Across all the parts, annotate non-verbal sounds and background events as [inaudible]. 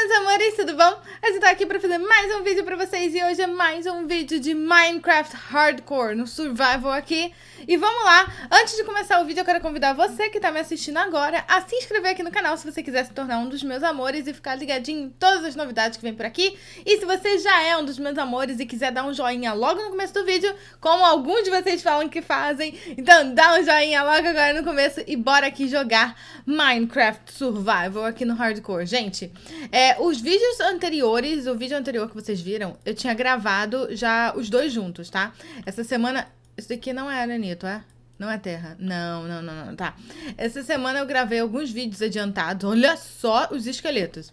meus amores, tudo bom? Eu estou aqui para fazer mais um vídeo para vocês e hoje é mais um vídeo de Minecraft Hardcore no Survival aqui. E vamos lá! Antes de começar o vídeo, eu quero convidar você que está me assistindo agora a se inscrever aqui no canal se você quiser se tornar um dos meus amores e ficar ligadinho em todas as novidades que vem por aqui. E se você já é um dos meus amores e quiser dar um joinha logo no começo do vídeo, como alguns de vocês falam que fazem, então dá um joinha logo agora no começo e bora aqui jogar Minecraft Survival aqui no Hardcore. Gente, é, os vídeos anteriores, o vídeo anterior que vocês viram, eu tinha gravado já os dois juntos, tá? Essa semana isso daqui não é, né, É? Não é terra. Não, não, não, não. Tá. Essa semana eu gravei alguns vídeos adiantados. Olha só os esqueletos.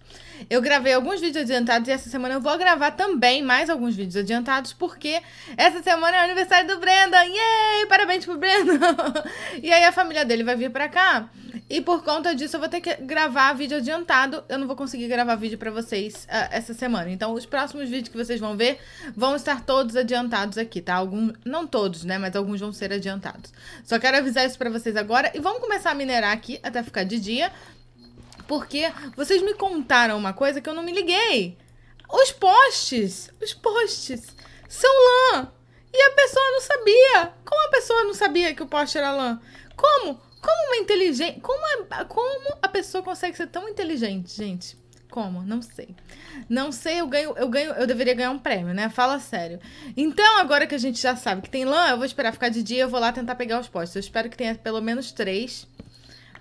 Eu gravei alguns vídeos adiantados e essa semana eu vou gravar também mais alguns vídeos adiantados, porque essa semana é o aniversário do Brenda. Yay! Parabéns pro Brenda! [laughs] e aí a família dele vai vir pra cá. E por conta disso eu vou ter que gravar vídeo adiantado. Eu não vou conseguir gravar vídeo para vocês uh, essa semana. Então os próximos vídeos que vocês vão ver vão estar todos adiantados aqui, tá? Alguns, não todos, né? Mas alguns vão ser adiantados. Só quero avisar isso pra vocês agora. E vamos começar a minerar aqui até ficar de dia. Porque vocês me contaram uma coisa que eu não me liguei. Os postes, os postes são lã. E a pessoa não sabia. Como a pessoa não sabia que o poste era lã? Como? Como uma inteligente... Como a, como a pessoa consegue ser tão inteligente, gente? Como? Não sei. Não sei, eu ganho, eu ganho, eu deveria ganhar um prêmio, né? Fala sério. Então, agora que a gente já sabe que tem lã, eu vou esperar ficar de dia, eu vou lá tentar pegar os postos. Eu espero que tenha pelo menos três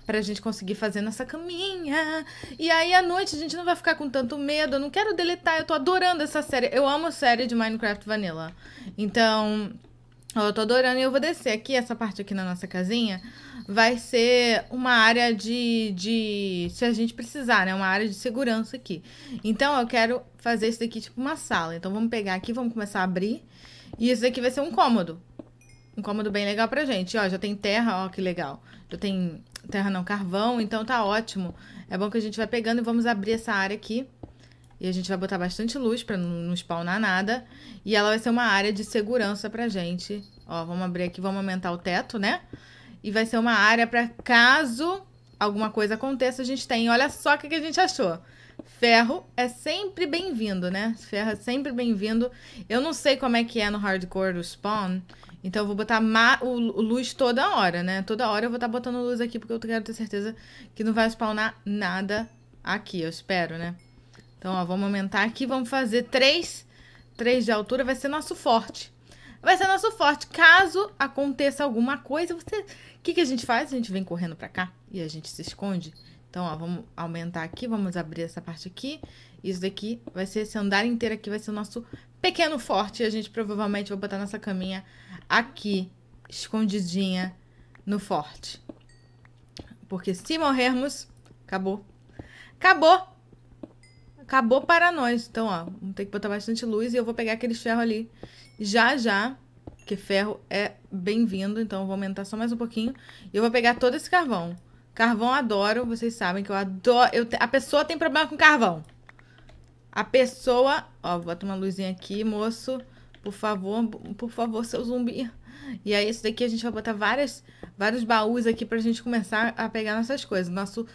pra gente conseguir fazer nossa caminha. E aí, à noite, a gente não vai ficar com tanto medo. Eu não quero deletar, eu tô adorando essa série. Eu amo a série de Minecraft Vanilla. Então, eu tô adorando e eu vou descer aqui, essa parte aqui na nossa casinha vai ser uma área de, de se a gente precisar, né? Uma área de segurança aqui. Então eu quero fazer isso daqui tipo uma sala. Então vamos pegar aqui, vamos começar a abrir. E isso daqui vai ser um cômodo. Um cômodo bem legal pra gente. Ó, já tem terra, ó que legal. Já tem terra não, carvão, então tá ótimo. É bom que a gente vai pegando e vamos abrir essa área aqui e a gente vai botar bastante luz para não spawnar nada. E ela vai ser uma área de segurança pra gente. Ó, vamos abrir aqui, vamos aumentar o teto, né? E vai ser uma área para caso alguma coisa aconteça, a gente tem. Olha só o que, que a gente achou. Ferro é sempre bem-vindo, né? Ferro é sempre bem-vindo. Eu não sei como é que é no hardcore do spawn, então eu vou botar o, luz toda hora, né? Toda hora eu vou estar tá botando luz aqui, porque eu quero ter certeza que não vai spawnar nada aqui, eu espero, né? Então, ó, vamos aumentar aqui, vamos fazer três, três de altura, vai ser nosso forte. Vai ser nosso forte. Caso aconteça alguma coisa, você... O que, que a gente faz? A gente vem correndo pra cá e a gente se esconde. Então, ó, vamos aumentar aqui, vamos abrir essa parte aqui. Isso daqui vai ser esse andar inteiro aqui, vai ser o nosso pequeno forte. E a gente provavelmente vai botar nossa caminha aqui, escondidinha no forte. Porque se morrermos, acabou. Acabou! Acabou para nós. Então, ó, vamos ter que botar bastante luz e eu vou pegar aqueles ferros ali já já, porque ferro é bem-vindo, então eu vou aumentar só mais um pouquinho. E eu vou pegar todo esse carvão. Carvão adoro, vocês sabem que eu adoro. Eu te... a pessoa tem problema com carvão. A pessoa. Ó, bota uma luzinha aqui, moço. Por favor, por favor, seu zumbi. E aí, isso daqui a gente vai botar várias, vários baús aqui pra gente começar a pegar nossas coisas. Nosso,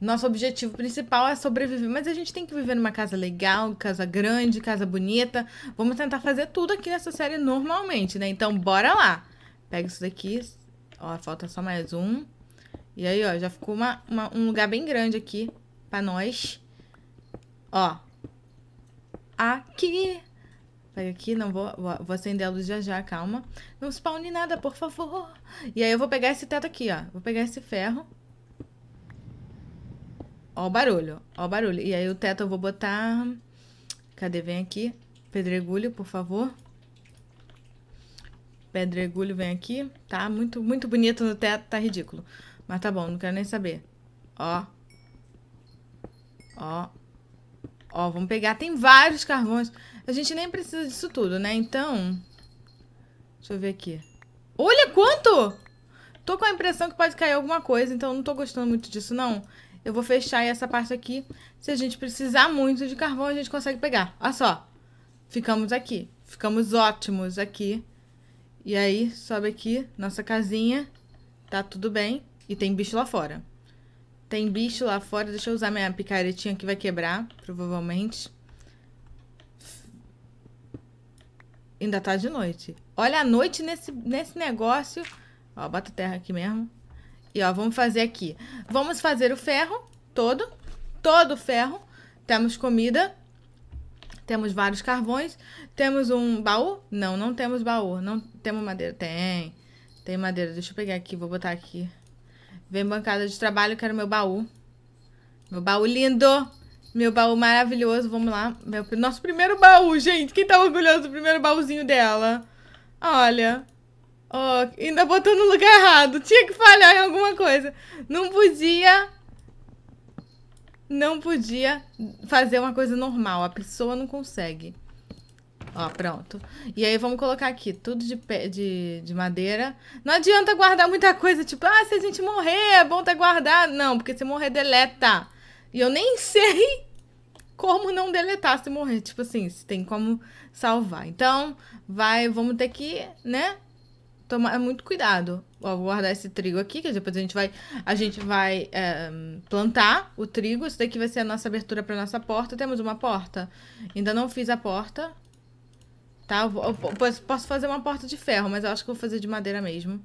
nosso objetivo principal é sobreviver. Mas a gente tem que viver numa casa legal, casa grande, casa bonita. Vamos tentar fazer tudo aqui nessa série normalmente, né? Então, bora lá. Pega isso daqui. Ó, falta só mais um. E aí, ó, já ficou uma, uma um lugar bem grande aqui pra nós. Ó. Aqui. Pega aqui, não vou, vou acender a luz já já, calma. Não spawne nada, por favor. E aí eu vou pegar esse teto aqui, ó. Vou pegar esse ferro. Ó o barulho, ó o barulho. E aí o teto eu vou botar... Cadê? Vem aqui. Pedregulho, por favor. Pedregulho vem aqui. Tá muito, muito bonito no teto, tá ridículo. Mas tá bom, não quero nem saber. Ó. Ó. Ó, vamos pegar. Tem vários carvões. A gente nem precisa disso tudo, né? Então... Deixa eu ver aqui. Olha quanto! Tô com a impressão que pode cair alguma coisa, então não tô gostando muito disso, não. Eu vou fechar essa parte aqui. Se a gente precisar muito de carvão, a gente consegue pegar. Olha só. Ficamos aqui. Ficamos ótimos aqui. E aí, sobe aqui, nossa casinha. Tá tudo bem. E tem bicho lá fora. Tem bicho lá fora. Deixa eu usar minha picaretinha que vai quebrar, provavelmente. Ainda tá de noite. Olha a noite nesse, nesse negócio. Ó, bota terra aqui mesmo. E ó, vamos fazer aqui. Vamos fazer o ferro todo. Todo o ferro. Temos comida. Temos vários carvões. Temos um baú? Não, não temos baú. Não temos madeira. Tem. Tem madeira. Deixa eu pegar aqui. Vou botar aqui. Vem bancada de trabalho. Quero meu baú. Meu baú lindo. Meu baú maravilhoso, vamos lá. Meu, nosso primeiro baú, gente. Quem tá orgulhoso do primeiro baúzinho dela? Olha. Ó, oh, ainda botou no lugar errado. Tinha que falhar em alguma coisa. Não podia... Não podia fazer uma coisa normal. A pessoa não consegue. Ó, pronto. E aí vamos colocar aqui tudo de, pé, de, de madeira. Não adianta guardar muita coisa. Tipo, ah, se a gente morrer, é bom tá guardado. Não, porque se morrer, deleta. E eu nem sei como não deletar se morrer. Tipo assim, se tem como salvar. Então, vai, vamos ter que, né? Tomar é muito cuidado. Ó, vou guardar esse trigo aqui, que depois a gente vai, a gente vai é, plantar o trigo. Isso daqui vai ser a nossa abertura para nossa porta. Temos uma porta? Ainda não fiz a porta. Tá? Eu, eu posso fazer uma porta de ferro, mas eu acho que vou fazer de madeira mesmo.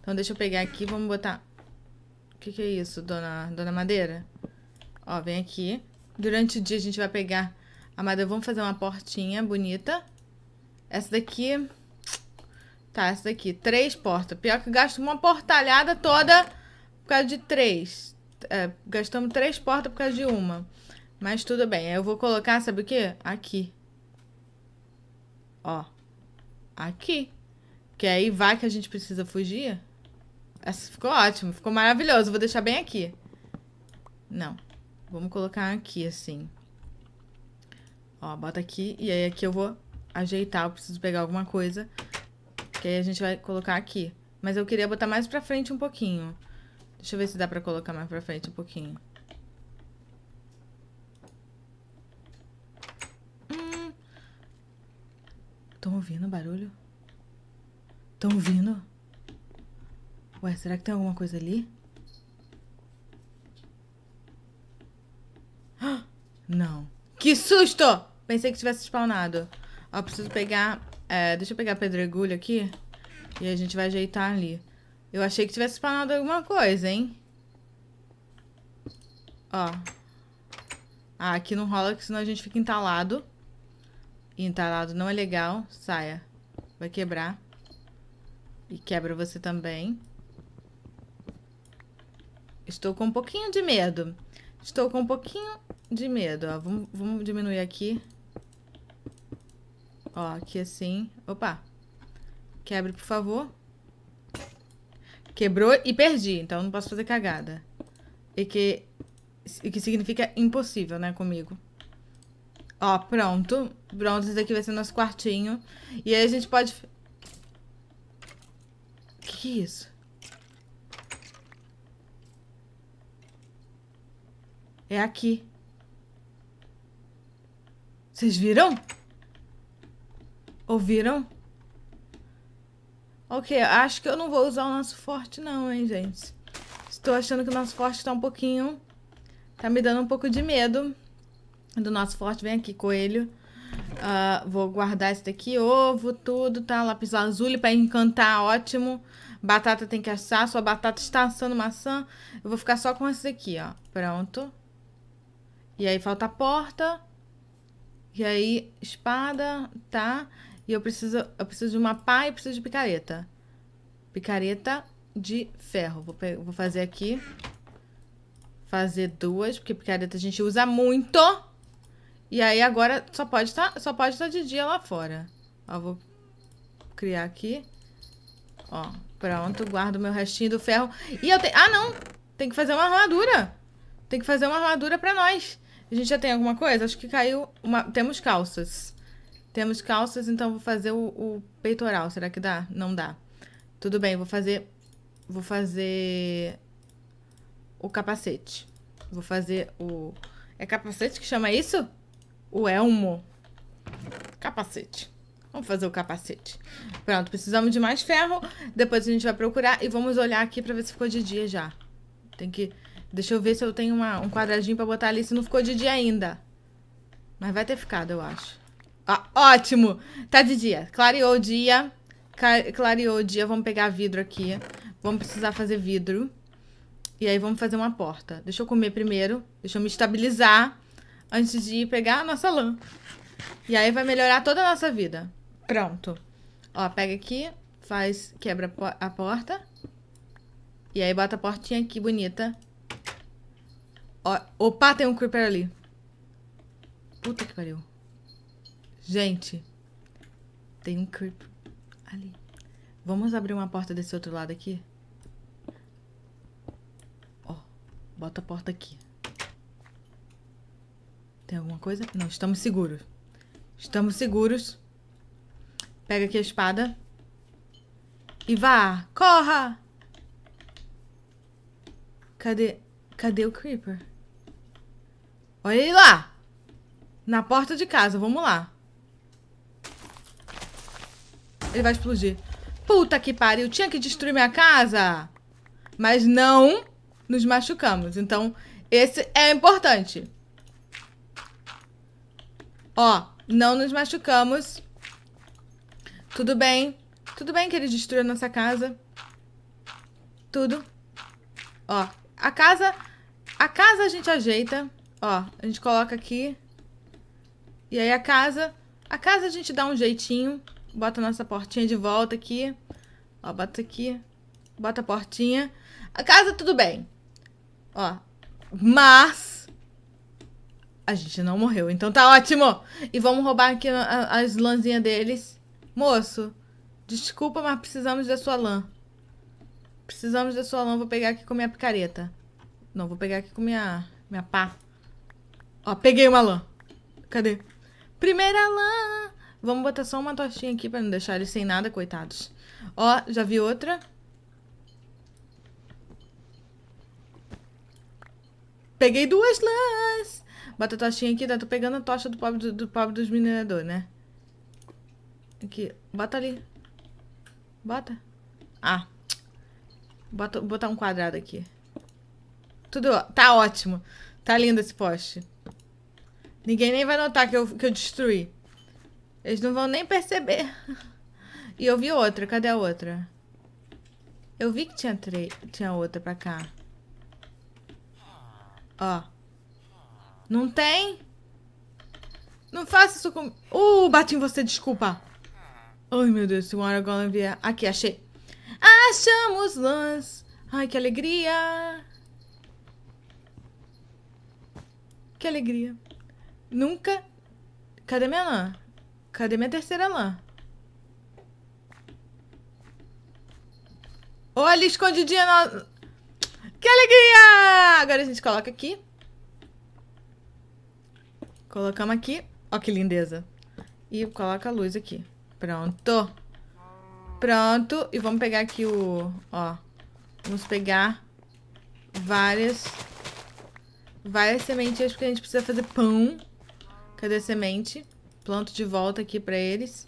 Então deixa eu pegar aqui, vamos botar... O que, que é isso, dona, dona Madeira? Ó, vem aqui. Durante o dia a gente vai pegar Amada, vamos fazer uma portinha bonita. Essa daqui... Tá, essa daqui. Três portas. Pior que eu gasto uma portalhada toda por causa de três. É, gastamos três portas por causa de uma. Mas tudo bem. Eu vou colocar, sabe o quê? Aqui. Ó. Aqui. que aí vai que a gente precisa fugir. Essa ficou ótimo. Ficou maravilhoso. Vou deixar bem aqui. Não. Vamos colocar aqui, assim. Ó, bota aqui. E aí aqui eu vou ajeitar. Eu preciso pegar alguma coisa. Que aí a gente vai colocar aqui. Mas eu queria botar mais pra frente um pouquinho. Deixa eu ver se dá pra colocar mais pra frente um pouquinho. Hum. Estão ouvindo o barulho? Estão ouvindo? Ué, será que tem alguma coisa ali? Não. Que susto! Pensei que tivesse spawnado. Ó, preciso pegar... É, deixa eu pegar pedregulho aqui. E a gente vai ajeitar ali. Eu achei que tivesse spawnado alguma coisa, hein? Ó. Ah, aqui não rola, que senão a gente fica entalado. E entalado não é legal. Saia. Vai quebrar. E quebra você também. Estou com um pouquinho de medo. Estou com um pouquinho de medo, ó. Vamos, diminuir aqui. Ó, aqui assim. Opa! Quebre, por favor. Quebrou e perdi, então não posso fazer cagada. E que, e que significa impossível, né, comigo. Ó, pronto. Pronto, esse daqui vai ser nosso quartinho. E aí a gente pode... Que que é isso? É aqui. Vocês viram? Ouviram? Ok, acho que eu não vou usar o nosso forte não, hein, gente. Estou achando que o nosso forte está um pouquinho... Tá me dando um pouco de medo do nosso forte. Vem aqui, coelho. Uh, vou guardar esse daqui. Ovo, tudo, tá? Lápis azul para encantar, ótimo. Batata tem que assar. Sua batata está assando maçã. Eu vou ficar só com esse daqui, ó. Pronto. E aí falta a porta. E aí, espada, tá? E eu preciso, eu preciso de uma pá e preciso de picareta. Picareta de ferro. Vou, vou fazer aqui. Fazer duas, porque picareta a gente usa muito. E aí agora só pode estar tá, só pode estar tá de dia lá fora. Ó, vou criar aqui. Ó, pronto, guardo meu restinho do ferro. E eu tenho... Ah, não! Tem que fazer uma armadura. Tem que fazer uma armadura pra nós. A gente já tem alguma coisa? Acho que caiu uma... Temos calças. Temos calças, então vou fazer o, o peitoral. Será que dá? Não dá. Tudo bem, vou fazer... Vou fazer... O capacete. Vou fazer o... É capacete que chama isso? O elmo. Capacete. Vamos fazer o capacete. Pronto, precisamos de mais ferro. Depois a gente vai procurar e vamos olhar aqui pra ver se ficou de dia já. Tem que... Deixa eu ver se eu tenho uma, um quadradinho pra botar ali, se não ficou de dia ainda. Mas vai ter ficado, eu acho. Ah, ótimo! Tá de dia. Clareou o dia. Clareou o dia. Vamos pegar vidro aqui. Vamos precisar fazer vidro. E aí vamos fazer uma porta. Deixa eu comer primeiro. Deixa eu me estabilizar antes de ir pegar a nossa lã. E aí vai melhorar toda a nossa vida. Pronto. Ó, pega aqui, faz, quebra a porta. E aí bota a portinha aqui bonita opa, tem um creeper ali. Puta que pariu. Gente. Tem um creeper ali. Vamos abrir uma porta desse outro lado aqui? Ó, bota a porta aqui. Tem alguma coisa? Não, estamos seguros. Estamos seguros. Pega aqui a espada. E vá! Corra! Cadê? Cadê o Creeper? Olha ele lá. Na porta de casa, vamos lá. Ele vai explodir. Puta que pariu, tinha que destruir minha casa. Mas não nos machucamos. Então, esse é importante. Ó, não nos machucamos. Tudo bem. Tudo bem que ele destruiu a nossa casa. Tudo. Ó, a casa... A casa a gente ajeita. Ó, a gente coloca aqui. E aí a casa... A casa a gente dá um jeitinho. Bota a nossa portinha de volta aqui. Ó, bota aqui. Bota a portinha. A casa tudo bem. Ó. Mas... A gente não morreu, então tá ótimo. E vamos roubar aqui as lãzinhas deles. Moço, desculpa, mas precisamos da sua lã. Precisamos da sua lã. Vou pegar aqui com minha picareta. Não, vou pegar aqui com minha, minha pá. Ó, peguei uma lã. Cadê? Primeira lã! Vamos botar só uma tostinha aqui pra não deixar eles sem nada, coitados. Ó, já vi outra. Peguei duas lãs! Bota a tostinha aqui, tá? Tô pegando a tocha do pobre, do, do pobre dos mineradores, né? Aqui, bota ali. Bota. Ah. Bota, botar um quadrado aqui. Tudo, tá ótimo. Tá lindo esse poste. Ninguém nem vai notar que eu, que eu destruí. Eles não vão nem perceber. E eu vi outra. Cadê a outra? Eu vi que tinha, tre... tinha outra pra cá. Ó. Não tem? Não faça isso com. Uh, bati em você, desculpa. Ai, meu Deus, se o Aragorn vier... Aqui, achei. Achamos nós. Ai, que alegria. Que alegria. Nunca... Cadê minha lã? Cadê minha terceira lã? Olha, escondidinha na... Que alegria! Agora a gente coloca aqui. Colocamos aqui. Ó que lindeza. E coloca a luz aqui. Pronto. Pronto. E vamos pegar aqui o... Ó. Vamos pegar várias... Várias sementinhas porque a gente precisa fazer pão. Cadê a semente? Planto de volta aqui pra eles.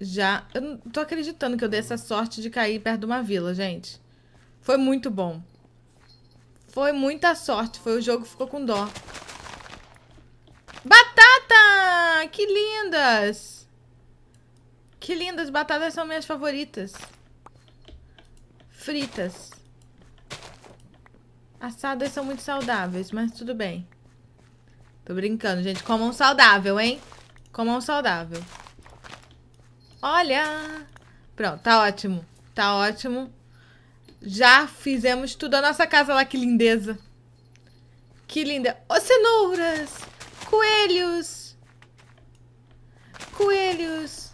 Já... Eu não tô acreditando que eu dei essa sorte de cair perto de uma vila, gente. Foi muito bom. Foi muita sorte. Foi o jogo que ficou com dó. Batata! Que lindas! Que lindas. Batatas são minhas favoritas. Fritas. Assadas são muito saudáveis, mas tudo bem. Tô brincando, gente. Comam saudável, hein? Comam saudável. Olha! Pronto, tá ótimo. Tá ótimo. Já fizemos tudo. A nossa casa lá, que lindeza. Que linda. Ô, oh, cenouras! Coelhos! Coelhos!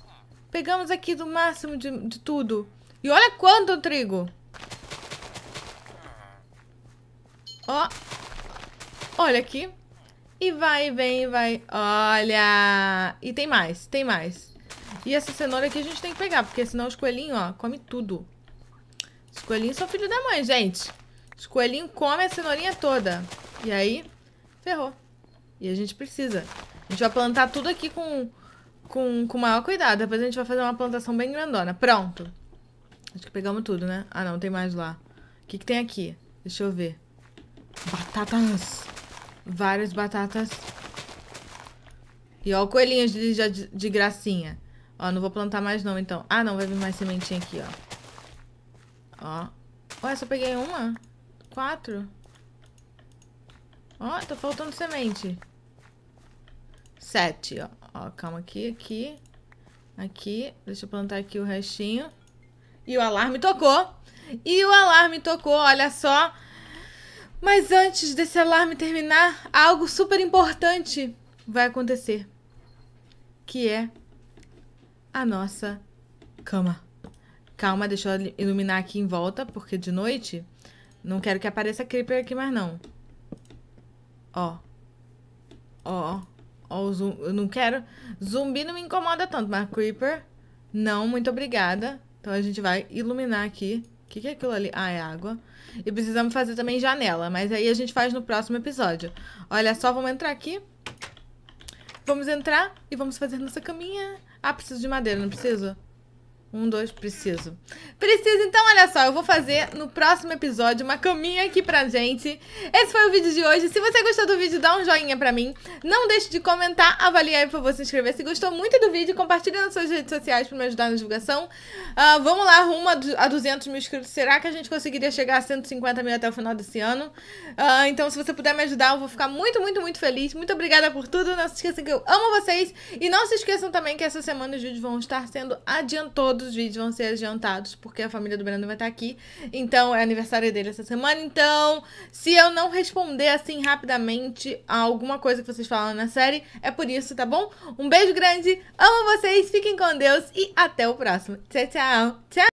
Pegamos aqui do máximo de, de tudo. E olha quanto trigo! Ó. Oh. Olha aqui. E vai, vem, vai. Olha! E tem mais, tem mais. E essa cenoura aqui a gente tem que pegar, porque senão os coelhinhos, ó, come tudo. Os coelhinhos são filho da mãe, gente. Os coelhinhos comem a cenourinha toda. E aí, ferrou. E a gente precisa. A gente vai plantar tudo aqui com, com, com maior cuidado. Depois a gente vai fazer uma plantação bem grandona. Pronto. Acho que pegamos tudo, né? Ah, não, tem mais lá. O que, que tem aqui? Deixa eu ver. Batatas várias batatas. E ó, coelhinho de, de, de gracinha. Ó, não vou plantar mais não, então. Ah, não, vai vir mais sementinha aqui, ó. Ó. Ué, só peguei uma? Quatro? Ó, tá faltando semente. Sete, ó. Ó, calma aqui, aqui. Aqui. Deixa eu plantar aqui o restinho. E o alarme tocou. E o alarme tocou, olha só. Mas antes desse alarme terminar, algo super importante vai acontecer, que é a nossa cama. Calma, deixa eu iluminar aqui em volta, porque de noite não quero que apareça creeper aqui mais não. Ó. Ó, ó o zumbi. Eu não quero... Zumbi não me incomoda tanto, mas creeper... Não, muito obrigada. Então a gente vai iluminar aqui que, que é aquilo ali? Ah, é água. E precisamos fazer também janela, mas aí a gente faz no próximo episódio. Olha só, vamos entrar aqui. Vamos entrar e vamos fazer nossa caminha. Ah, preciso de madeira, não preciso? Um, dois, preciso. Preciso, então, olha só, eu vou fazer no próximo episódio uma caminha aqui pra gente. Esse foi o vídeo de hoje. Se você gostou do vídeo, dá um joinha pra mim. Não deixe de comentar, avaliar e, por favor, se inscrever. Se gostou muito do vídeo, compartilha nas suas redes sociais pra me ajudar na divulgação. Uh, vamos lá, rumo a 200 mil inscritos. Será que a gente conseguiria chegar a 150 mil até o final desse ano? Uh, então, se você puder me ajudar, eu vou ficar muito, muito, muito feliz. Muito obrigada por tudo. Não se esqueçam que eu amo vocês. E não se esqueçam também que essa semana os vídeos vão estar sendo adiantados os vídeos vão ser adiantados, porque a família do Brandon vai estar aqui. Então, é aniversário dele essa semana. Então, se eu não responder assim rapidamente a alguma coisa que vocês falam na série, é por isso, tá bom? Um beijo grande, amo vocês, fiquem com Deus e até o próximo. Tchau, tchau. Tchau.